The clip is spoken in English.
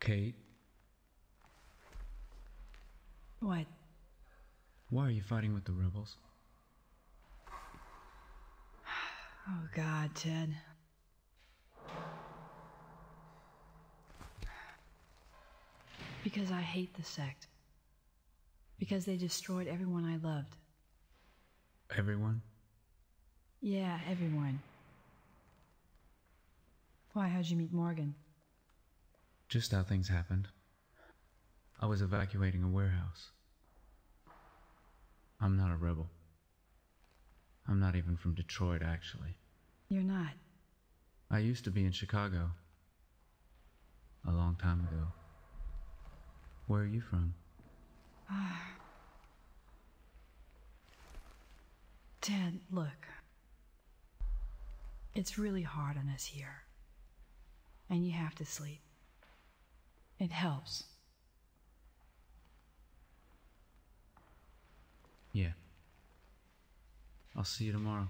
Kate? What? Why are you fighting with the rebels? Oh, God, Ted. Because I hate the sect. Because they destroyed everyone I loved. Everyone? Yeah, everyone. Why, how'd you meet Morgan? Just how things happened. I was evacuating a warehouse. I'm not a rebel. I'm not even from Detroit, actually. You're not. I used to be in Chicago. A long time ago. Where are you from? Uh, look. It's really hard on us here. And you have to sleep. It helps. Yeah. I'll see you tomorrow.